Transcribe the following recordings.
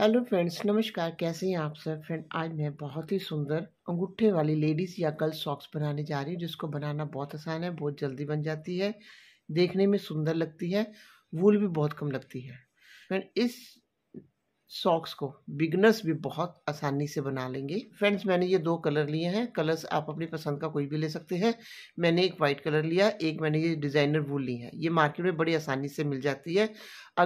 hello friends नमस्कार कैसे हैं आप सब फ्रेंड आज मैं बहुत ही सुंदर अंगूठे वाली लेडीज़ या गर्ल सॉक्स बनाने जा रही हूँ जिसको बनाना बहुत आसान है बहुत जल्दी बन जाती है देखने में सुंदर लगती है वूल भी बहुत कम लगती है फ्रेंड इस सॉक्स को बिगनर्स भी बहुत आसानी से बना लेंगे फ्रेंड्स मैंने ये दो कलर लिए हैं कलर्स आप अपनी पसंद का कोई भी ले सकते हैं मैंने एक वाइट कलर लिया एक मैंने ये डिज़ाइनर वूल ली है ये मार्केट में बड़ी आसानी से मिल जाती है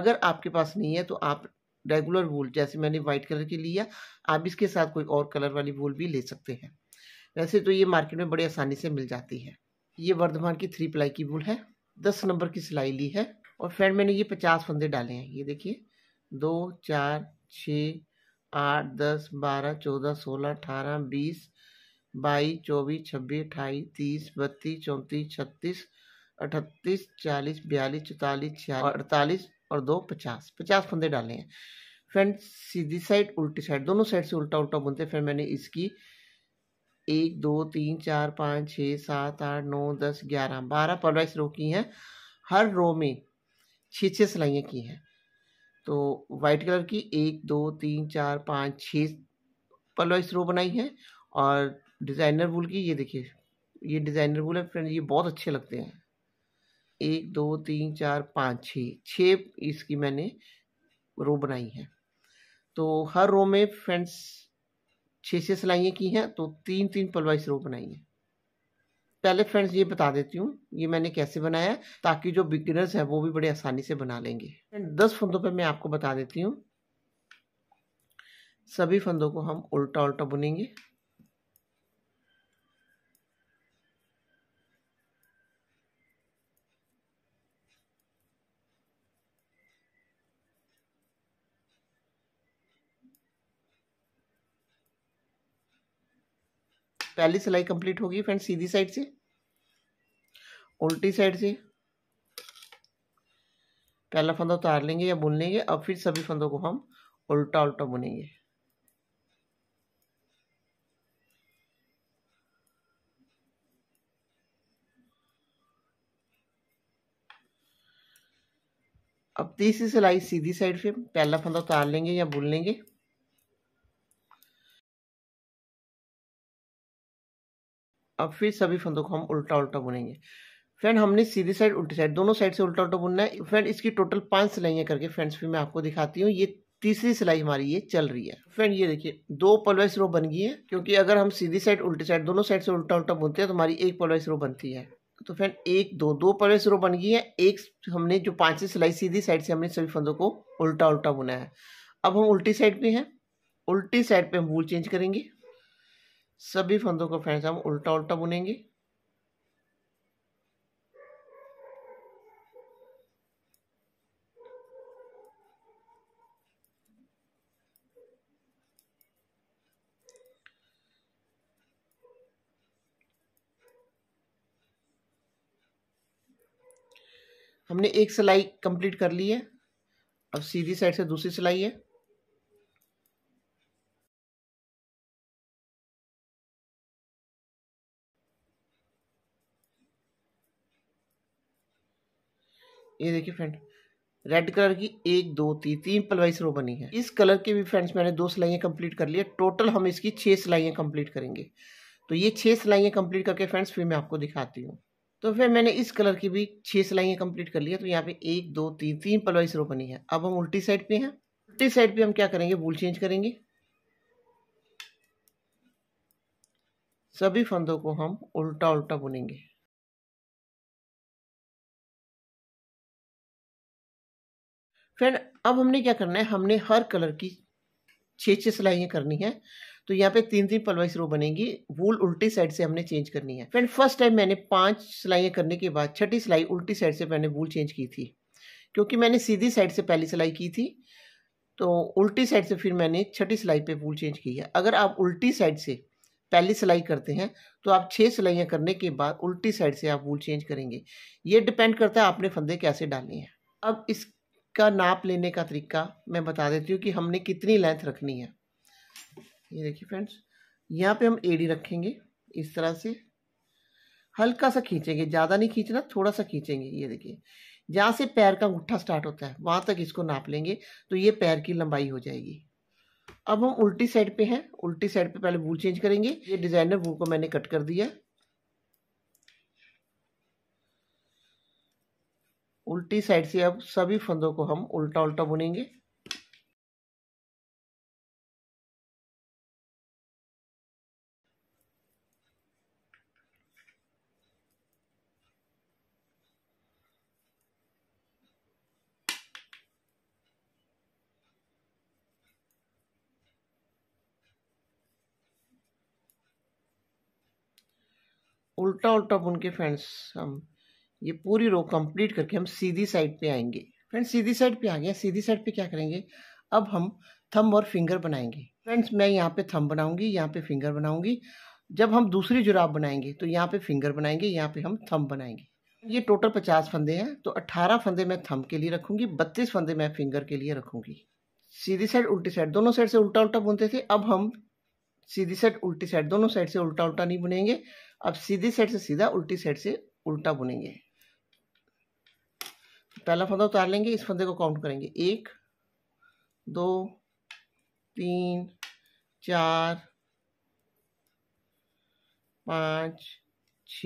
अगर आपके पास नहीं है तो आप रेगुलर वूल जैसे मैंने वाइट कलर की लिया आप इसके साथ कोई और कलर वाली वूल भी ले सकते हैं वैसे तो ये मार्केट में बड़ी आसानी से मिल जाती है ये वर्धमान की थ्री प्लाई की वूल है दस नंबर की सिलाई ली है और फ्रेंड मैंने ये पचास फंदे डाले हैं ये देखिए दो चार छ आठ दस बारह चौदह सोलह अठारह बीस बाईस चौबीस छब्बीस अट्ठाईस तीस बत्तीस चौंतीस छत्तीस अठतीस चालीस बयालीस चौतालीस छियालीस अड़तालीस और दो पचास पचास फंदे डाले हैं फ्रेंड सीधी साइड उल्टी साइड दोनों साइड से उल्टा उल्टा बुनते फिर मैंने इसकी एक दो तीन चार पाँच छः सात आठ नौ दस ग्यारह बारह परवाइस रो की हैं हर रो में छः छः सिलाइयाँ की हैं तो वाइट कलर की एक दो तीन चार पाँच छः पलवाइस रो बनाई है और डिज़ाइनर वूल की ये देखिए ये डिज़ाइनर वूल है फ्रेंड ये बहुत अच्छे लगते हैं एक दो तीन चार पाँच छः छः इसकी मैंने रो बनाई है तो हर रो में फ्रेंड्स छः छः सिलाइयाँ की हैं तो तीन तीन पलवाइस रो बनाई हैं पहले फ्रेंड्स ये बता देती हूँ ये मैंने कैसे बनाया ताकि जो बिगिनर्स हैं वो भी बड़े आसानी से बना लेंगे दस फंदों पे मैं आपको बता देती हूँ सभी फंदों को हम उल्टा उल्टा बुनेंगे पहली सिलाई कंप्लीट होगी फ्रेंड सीधी साइड से उल्टी साइड से पहला फंदा उतार लेंगे या बुन लेंगे अब फिर सभी फंदों को हम उल्टा उल्टा बुनेंगे अब तीसरी सिलाई सीधी साइड से पहला फंदा उतार लेंगे या बुन लेंगे अब फिर सभी फंदों को हम उल्टा उल्टा बुनेंगे फ्रेंड हमने सीधी साइड उल्टी साइड दोनों साइड से उल्टा उल्टा बुनना है फ्रेंड इसकी टोटल पांच सिलाइयाँ करके फ्रेंड्स फिर मैं आपको दिखाती हूँ ये तीसरी सिलाई हमारी ये चल रही है फ्रेंड ये देखिए दो पलवाइस रो बन गई है क्योंकि अगर हम सीधी साइड उल्टी साइड दोनों साइड से उल्टा उल्टा बुनते हैं तो हमारी एक पलवाइस रो बनती है तो फ्रेंड एक दो दो पलवाइस रो बन गई है एक हमने जो पाँचवीं सिलाई सीधी साइड से हमने सभी फंदों को उल्टा उल्टा बुना है अब हम उल्टी साइड पर हैं उल्टी साइड पर हम वूल चेंज करेंगे सभी फंदों को फ्रेंड्स हम उल्टा उल्टा बुनेंगे हमने एक सिलाई कंप्लीट कर ली है अब सीधी साइड से दूसरी सिलाई है ये देखिए फ्रेंड रेड कलर की एक दो तीन तीन पलवाइस रो बनी है इस कलर के भी फ्रेंड्स मैंने दो सिलाइयाँ कंप्लीट कर लिया टोटल हम इसकी छः सिलाइयाँ कंप्लीट करेंगे तो ये छः सिलाइयाँ कंप्लीट करके फ्रेंड्स फिर मैं आपको दिखाती हूँ तो फिर मैंने इस कलर की भी छः सिलाइयाँ कंप्लीट कर लिया तो यहाँ पे एक दो तीन तीन पलवाइस रो बनी है अब हम उल्टी साइड पे हैं उल्टी साइड पे हम क्या करेंगे बूल चेंज करेंगे सभी फंदों को हम उल्टा उल्टा बुनेंगे फ्रेंड अब हमने क्या करना है हमने हर कलर की छः छः सिलाइयाँ करनी है तो यहाँ पे तीन तीन पलवाइस रो बनेगी वूल उल्टी साइड से हमने चेंज करनी है फ्रेंड फर्स्ट टाइम मैंने पांच सिलाइयाँ करने के बाद छठी सिलाई उल्टी साइड से मैंने वूल चेंज की थी क्योंकि मैंने सीधी साइड से पहली सिलाई की थी तो उल्टी साइड से फिर मैंने छठी सिलाई पे वूल चेंज की है अगर आप उल्टी साइड से पहली सिलाई करते हैं तो आप छः सिलाइयाँ करने के बाद उल्टी साइड से आप वूल चेंज करेंगे ये डिपेंड करता है आपने फंदे कैसे डालने हैं अब इस का नाप लेने का तरीका मैं बता देती हूँ कि हमने कितनी लेंथ रखनी है ये देखिए फ्रेंड्स यहाँ पे हम एडी रखेंगे इस तरह से हल्का सा खींचेंगे ज़्यादा नहीं खींचना थोड़ा सा खींचेंगे ये देखिए जहाँ से पैर का अंगूठा स्टार्ट होता है वहाँ तक इसको नाप लेंगे तो ये पैर की लंबाई हो जाएगी अब हम उल्टी साइड पे हैं उल्टी साइड पे पहले वूल चेंज करेंगे ये डिज़ाइनर वूल को मैंने कट कर दिया उल्टी साइड से अब सभी फंदों को हम उल्टा उल्टा बुनेंगे उल्टा उल्टा बुन के फ्रेंड्स हम ये पूरी रो कंप्लीट करके हम सीधी साइड पे आएंगे फ्रेंड्स सीधी साइड पे आ गया सीधी साइड पे क्या करेंगे अब हम थंब और फिंगर बनाएंगे फ्रेंड्स मैं यहाँ पे थंब बनाऊंगी यहाँ पे फिंगर बनाऊंगी जब हम दूसरी जुराब बनाएंगे तो यहाँ पे फिंगर बनाएंगे यहाँ पे हम थंब बनाएंगे ये टोटल पचास फंदे हैं तो अट्ठारह फंदे मैं थम के लिए रखूंगी बत्तीस फंदे मैं फिंगर के लिए रखूंगी सीधी साइड उल्टी साइड दोनों साइड से उल्टा उल्टा बुनते थे अब हम सीधी साइड उल्टी साइड दोनों साइड से उल्टा उल्टा नहीं बुनेंगे अब सीधी साइड से सीधा उल्टी साइड से उल्टा बुनेंगे पहला फंदा उतार लेंगे इस फंदे को काउंट करेंगे एक दो तीन चार पाँच छ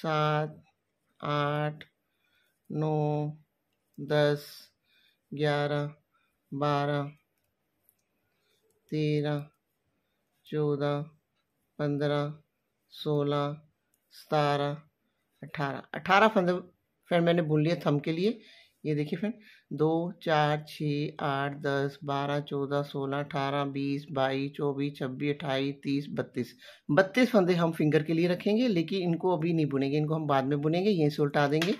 सात आठ नौ दस ग्यारह बारह तेरह चौदह पंद्रह सोलह सतारह अठारह अठारह फंदे फ्रेंड मैंने बुन लिया थम के लिए ये देखिए फ्रेंड दो चार छः आठ दस बारह चौदह सोलह अठारह बीस बाईस चौबीस छब्बीस अट्ठाईस तीस बत्तीस बत्तीस फंदे हम फिंगर के लिए रखेंगे लेकिन इनको अभी नहीं बुनेंगे इनको हम बाद में बुनेंगे यहीं से उल्टा देंगे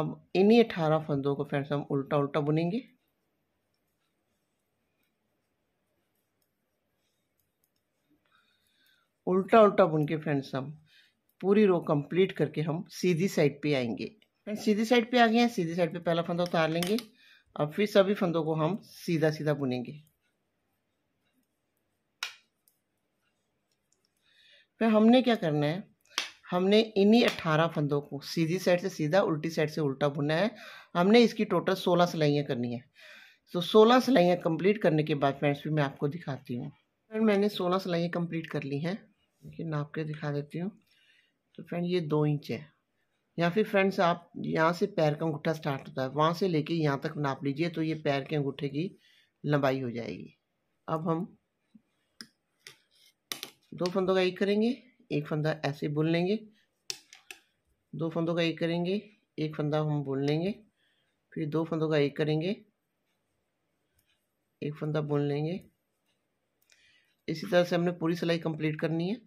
अब इन्हीं अठारह फंदों को फ्रेंड्स हम उल्टा उल्टा बुनेंगे उल्टा उल्टा बुन के फ्रेंड्स हम पूरी रो कंप्लीट करके हम सीधी साइड पे आएंगे सीधी साइड पे आ गए हैं सीधी साइड पे पहला फंदा उतार लेंगे अब फिर सभी फंदों को हम सीधा सीधा बुनेंगे फिर हमने क्या करना है हमने इन्हीं अट्ठारह फंदों को सीधी साइड से सीधा उल्टी साइड से उल्टा बुना है हमने इसकी टोटल सोलह सिलाइयाँ करनी है तो सोलह सिलाइयाँ कंप्लीट करने के बाद फ्रेंड्स भी मैं आपको दिखाती हूँ फ्रेंड मैंने सोलह सिलाइयाँ कंप्लीट कर ली हैं नाप के दिखा देती हूँ तो फ्रेंड ये दो इंच है या फिर फ्रेंड्स आप यहाँ से पैर का अंगूठा स्टार्ट होता है वहाँ से लेके यहाँ तक नाप लीजिए तो ये पैर के अंगूठे की लंबाई हो जाएगी अब हम दो फंदों का एक करेंगे एक फंदा ऐसे बुन लेंगे दो फंदों का एक करेंगे एक फंदा हम बुन लेंगे फिर दो फंदों का एक करेंगे एक फंदा बुन लेंगे इसी तरह से हमने पूरी सिलाई कंप्लीट करनी है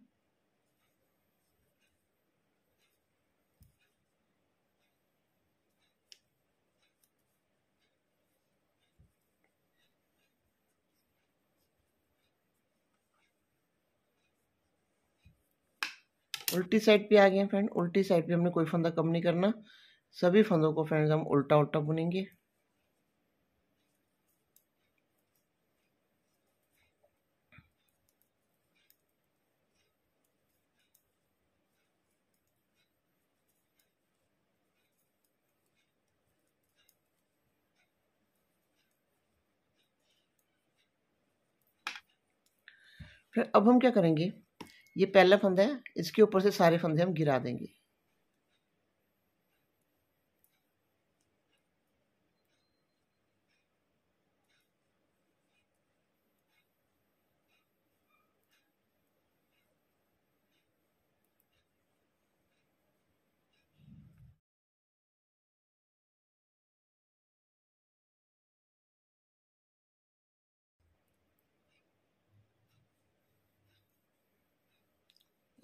उल्टी साइड पे आ गए फ्रेंड उल्टी साइड पे हमने कोई फंदा कम नहीं करना सभी फंदों को फ्रेंड्स हम उल्टा उल्टा बुनेंगे फिर अब हम क्या करेंगे ये पहला फंदा है इसके ऊपर से सारे फंदे हम गिरा देंगे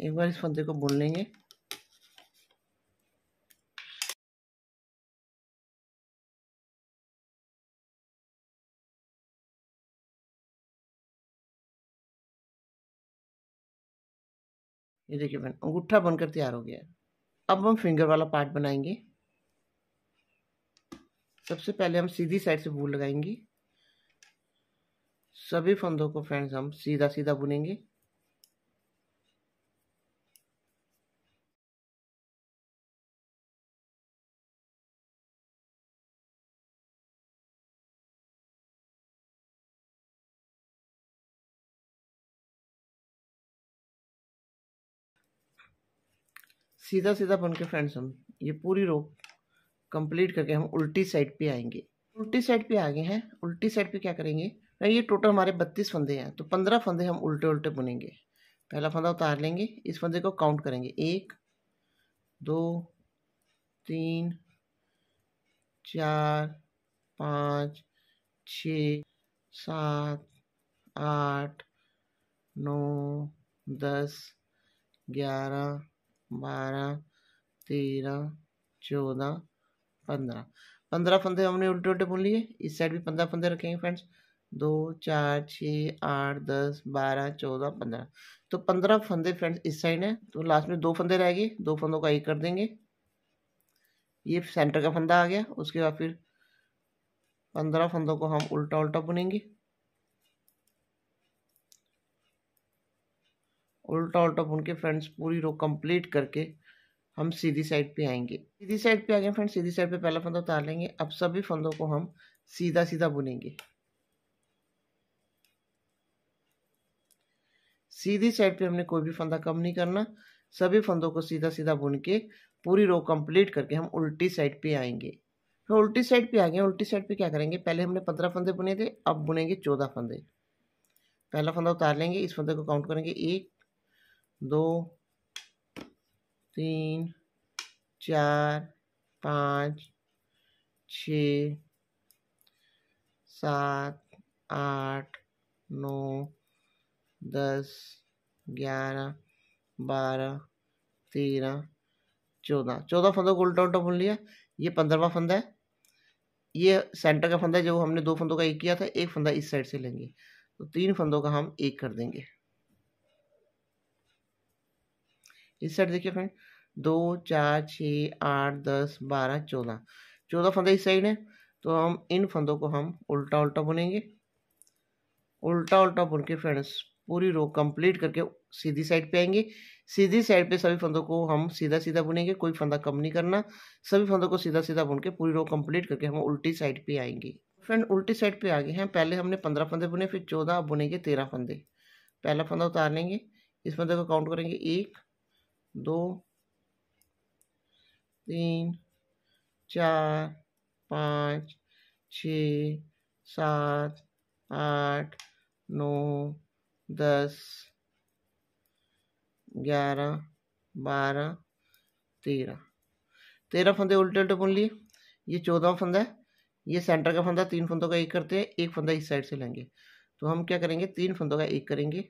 एक बार इस फंदे को बुन लेंगे ये देखिए बन अंगूठा बनकर तैयार हो गया अब हम फिंगर वाला पार्ट बनाएंगे सबसे पहले हम सीधी साइड से भूल लगाएंगे सभी फंदों को फ्रेंड्स हम सीधा सीधा बुनेंगे सीधा सीधा बन के फ्रेंड्स हम ये पूरी रो कंप्लीट करके हम उल्टी साइड पे आएंगे उल्टी साइड पे आ गए हैं उल्टी साइड पे क्या करेंगे ये टोटल हमारे बत्तीस फंदे हैं तो पंद्रह फंदे हम उल्टे उल्टे बुनेंगे पहला फंदा उतार लेंगे इस फंदे को काउंट करेंगे एक दो तीन चार पाँच छ सात आठ नौ दस ग्यारह बारह तेरह चौदह पंद्रह पंद्रह फंदे हमने उल्टे उल्टे बुन लिए इस साइड भी पंद्रह फंदे रखेंगे फ्रेंड्स दो चार छः आठ दस बारह चौदह पंद्रह तो पंद्रह फंदे फ्रेंड्स इस साइड है तो लास्ट में दो फंदे रहेंगे दो फंदों का एक कर देंगे ये सेंटर का फंदा आ गया उसके बाद फिर पंद्रह फंदों को हम उल्टा उल्टा बुनेंगे उल्टा उल्टा बुन के फ्रेंड्स पूरी रो कंप्लीट करके हम सीधी साइड पे आएंगे सीधी साइड पे आ गए फ्रेंड्स सीधी साइड पे पहला फंदा उतार लेंगे अब सभी फंदों को हम सीधा सीधा बुनेंगे सीधी साइड पे हमने कोई भी फंदा कम नहीं करना सभी फंदों को सीधा सीधा बुन के पूरी रो कंप्लीट करके हम उल्टी साइड पे आएंगे फिर तो उल्टी साइड पे आ गए उल्टी साइड पे क्या करेंगे पहले हमने पंद्रह फंदे बुने थे अब बुनेंगे चौदह फंदे पहला फंदा उतार लेंगे इस फंदे को काउंट करेंगे एक दो तीन चार पाँच छ सात आठ नौ दस ग्यारह बारह तेरह चौदह चौदह फंदों को उल्टा उल्टा बोल लिया ये पंद्रहवा फंदा है ये सेंटर का फंदा है जो हमने दो फंदों का एक किया था एक फंदा इस साइड से लेंगे तो तीन फंदों का हम एक कर देंगे इस साइड देखिए फ्रेंड दो चार छः आठ दस बारह चौदह चौदह फंदे इस साइड हैं तो हम इन फंदों को हम उल्टा उल्टा बुनेंगे उल्टा उल्टा बुन के फ्रेंड्स पूरी रो कंप्लीट करके सीधी साइड पे आएंगे सीधी साइड पे सभी फंदों को हम सीधा सीधा बुनेंगे कोई फंदा कम नहीं करना सभी फंदों को सीधा सीधा बुन के पूरी रो कंप्लीट करके हम उल्टी साइड पे आएंगे फ्रेंड उल्टी साइड पे आ गए हैं पहले हमने पंद्रह फंदे बुने फिर चौदह बुनेंगे तेरह फंदे पहला फंदा उतार लेंगे इस फंदे को काउंट करेंगे एक दो तीन चार पाँच छ सात आठ नौ दस ग्यारह बारह तेरह तेरह फंदे उल्टे उल्टे बुन लिए ये चौदह फंदा है ये सेंटर का फंदा तीन फंदों का एक करते हैं एक फंदा इस साइड से लेंगे तो हम क्या करेंगे तीन फंदों का एक करेंगे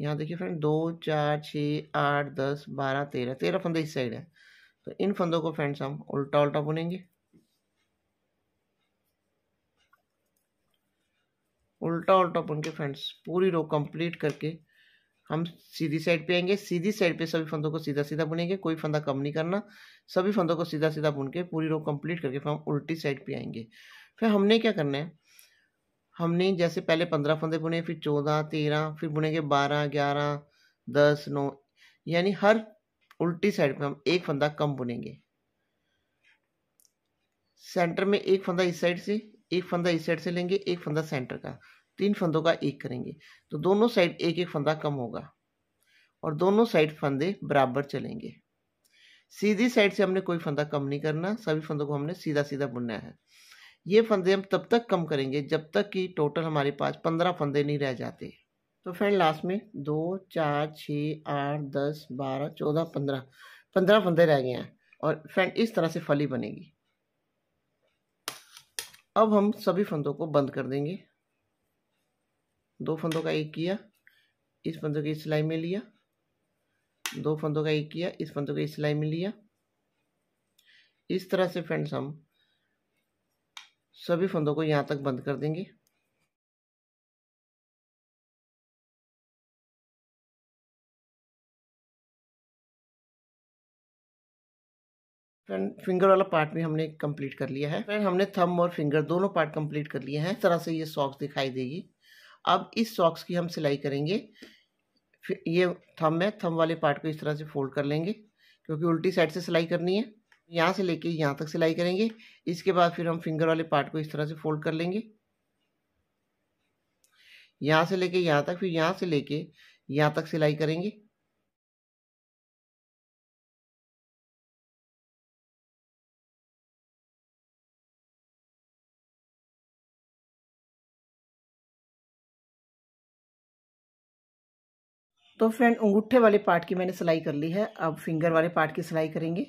यहाँ देखिए फ्रेंड दो चार छः आठ दस बारह तेरह तेरह फंदे इस साइड है तो इन फंदों को फ्रेंड्स हम उल्टा उल्टा बुनेंगे उल्टा उल्टा बुन के फ्रेंड्स पूरी रो कंप्लीट करके हम सीधी साइड पे आएंगे सीधी साइड पे सभी फंदों को सीधा सीधा बुनेंगे कोई फंदा कम नहीं करना सभी फंदों को सीधा सीधा बुन के पूरी रो कंप्लीट करके फिर हम उल्टी साइड पे आएंगे फिर हमने क्या करना है हमने जैसे पहले पंद्रह फंदे बुने फिर चौदह तेरह फिर बुनेंगे बारह ग्यारह दस नौ यानी हर उल्टी साइड पे हम एक फंदा कम बुनेंगे सेंटर में एक फंदा इस साइड से एक फंदा इस साइड से लेंगे एक फंदा सेंटर का तीन फंदों का एक करेंगे तो दोनों साइड एक एक फंदा कम होगा और दोनों साइड फंदे बराबर चलेंगे सीधी साइड से हमने कोई फंदा कम नहीं करना सभी फंदों को हमने सीधा सीधा बुनना है ये फंदे हम तब तक कम करेंगे जब तक कि टोटल हमारे पास पंद्रह फंदे नहीं रह जाते तो फ्रेंड लास्ट में दो चार छः आठ दस बारह चौदह पंद्रह पंद्रह फंदे रह गए हैं और फ्रेंड इस तरह से फली बनेगी अब हम सभी फंदों को बंद कर देंगे दो फंदों का एक किया इस फंदों की सिलाई में लिया दो फंदों का एक किया इस फंदों की सिलाई में लिया इस तरह से फ्रेंड्स हम सभी फंदों को यहाँ तक बंद कर देंगे फ्रेंड फिंगर वाला पार्ट भी हमने कंप्लीट कर लिया है फ्रेंड हमने थंब और फिंगर दोनों पार्ट कंप्लीट कर लिए हैं इस तरह से ये सॉक्स दिखाई देगी अब इस सॉक्स की हम सिलाई करेंगे ये थंब है थंब वाले पार्ट को इस तरह से फोल्ड कर लेंगे क्योंकि उल्टी साइड से सिलाई करनी है यहाँ से लेके यहाँ तक सिलाई करेंगे इसके बाद फिर हम फिंगर वाले पार्ट को इस तरह से फोल्ड कर लेंगे यहाँ से लेके यहाँ तक फिर यहाँ से लेके यहाँ तक सिलाई करेंगे तो फ्रेंड अंगूठे वाले पार्ट की मैंने सिलाई कर ली है अब फिंगर वाले पार्ट की सिलाई करेंगे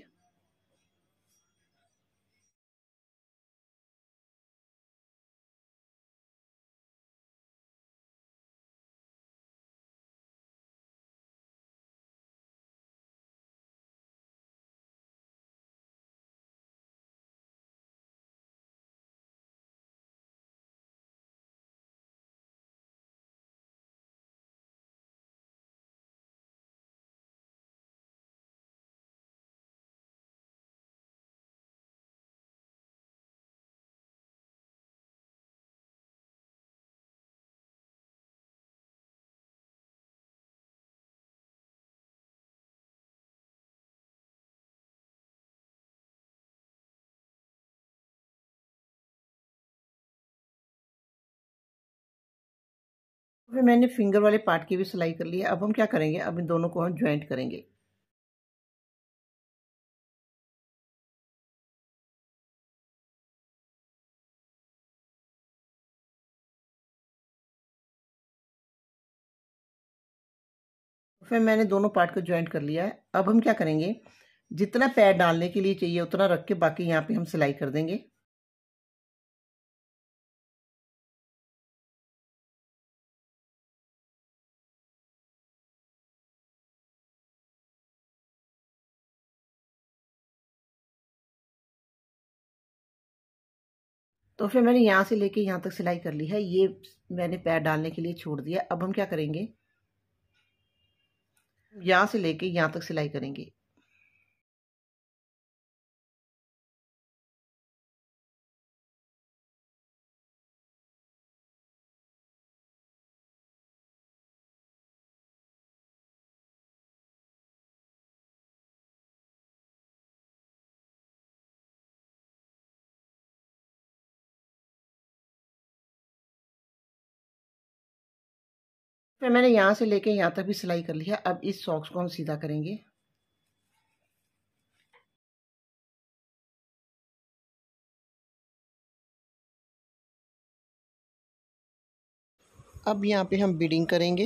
फिर मैंने फिंगर वाले पार्ट की भी सिलाई कर ली है अब हम क्या करेंगे अब इन दोनों को हम ज्वाइंट करेंगे फिर मैंने दोनों पार्ट को ज्वाइंट कर लिया है अब हम क्या करेंगे जितना पैर डालने के लिए चाहिए उतना रख के बाकी यहाँ पे हम सिलाई कर देंगे तो फिर मैंने यहाँ से लेके यहाँ तक सिलाई कर ली है ये मैंने पैर डालने के लिए छोड़ दिया अब हम क्या करेंगे यहाँ से लेके यहाँ तक सिलाई करेंगे फिर मैंने यहाँ से लेके यहाँ तक भी सिलाई कर लिया अब इस सॉक्स को हम सीधा करेंगे अब यहाँ पे हम बीडिंग करेंगे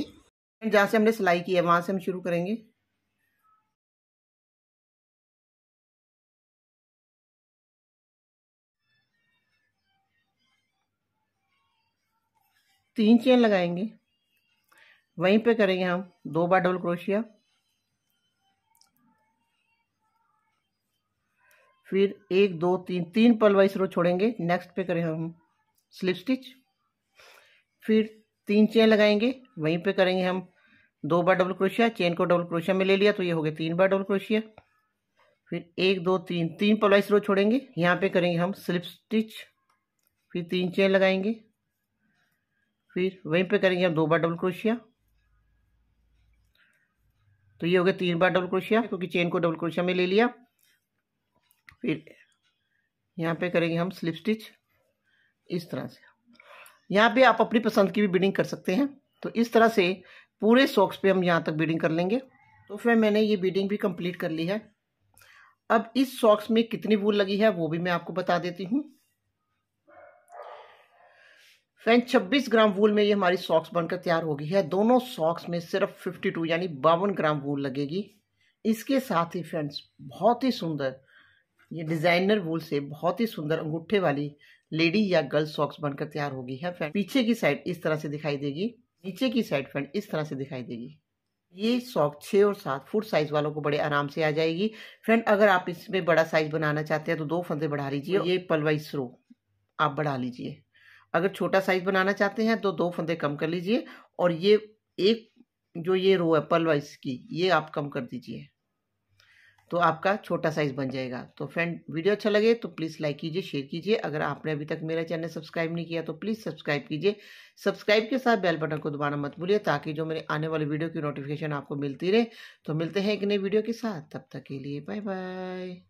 जहाँ से हमने सिलाई की है वहाँ से हम शुरू करेंगे तीन चेन लगाएंगे वहीं पे करेंगे हम दो बार डबल क्रोशिया फिर एक दो तीन तीन पल वाइस रो छोड़ेंगे नेक्स्ट पे करेंगे हम स्लिप स्टिच फिर तीन चेन लगाएंगे वहीं पे करेंगे हम दो बार डबल क्रोशिया चेन को डबल क्रोशिया में ले लिया तो ये हो गया तीन बार डबल क्रोशिया फिर एक दो तीन तीन वाइस रो छोड़ेंगे यहाँ पे करेंगे हम स्लिप स्टिच फिर तीन चेन लगाएंगे फिर वहीं पे करेंगे हम दो बार डबल क्रोशिया तो ये हो गया तीन बार डबल क्रोशिया क्योंकि चेन को डबल क्रोशिया में ले लिया फिर यहाँ पे करेंगे हम स्लिप स्टिच इस तरह से यहाँ पे आप अपनी पसंद की भी बीडिंग कर सकते हैं तो इस तरह से पूरे सॉक्स पे हम यहाँ तक बीडिंग कर लेंगे तो फिर मैंने ये बीडिंग भी कंप्लीट कर ली है अब इस सॉक्स में कितनी वूल लगी है वो भी मैं आपको बता देती हूँ फ्रेंड 26 ग्राम वूल में ये हमारी सॉक्स बनकर तैयार हो गई है दोनों सॉक्स में सिर्फ 52 यानी बावन ग्राम वूल लगेगी इसके साथ ही फ्रेंड्स बहुत ही सुंदर ये डिज़ाइनर वूल से बहुत ही सुंदर अंगूठे वाली लेडी या गर्ल सॉक्स बनकर तैयार होगी है फ्रेंड पीछे की साइड इस तरह से दिखाई देगी नीचे की साइड फ्रेंड इस तरह से दिखाई देगी ये सॉक छः और सात फुट साइज़ वालों को बड़े आराम से आ जाएगी फ्रेंड अगर आप इसमें बड़ा साइज़ बनाना चाहते हैं तो दो फंदे बढ़ा लीजिए ये पलवाई स्रो आप बढ़ा लीजिए अगर छोटा साइज बनाना चाहते हैं तो दो फंदे कम कर लीजिए और ये एक जो ये रो है पल वाइज की ये आप कम कर दीजिए तो आपका छोटा साइज बन जाएगा तो फ्रेंड वीडियो अच्छा लगे तो प्लीज़ लाइक कीजिए शेयर कीजिए अगर आपने अभी तक मेरा चैनल सब्सक्राइब नहीं किया तो प्लीज़ सब्सक्राइब कीजिए सब्सक्राइब के साथ बेल बटन को दबाना मत भूलिए ताकि जो मेरे आने वाले वीडियो की नोटिफिकेशन आपको मिलती रहे तो मिलते हैं एक नई वीडियो के साथ तब तक के लिए बाय बाय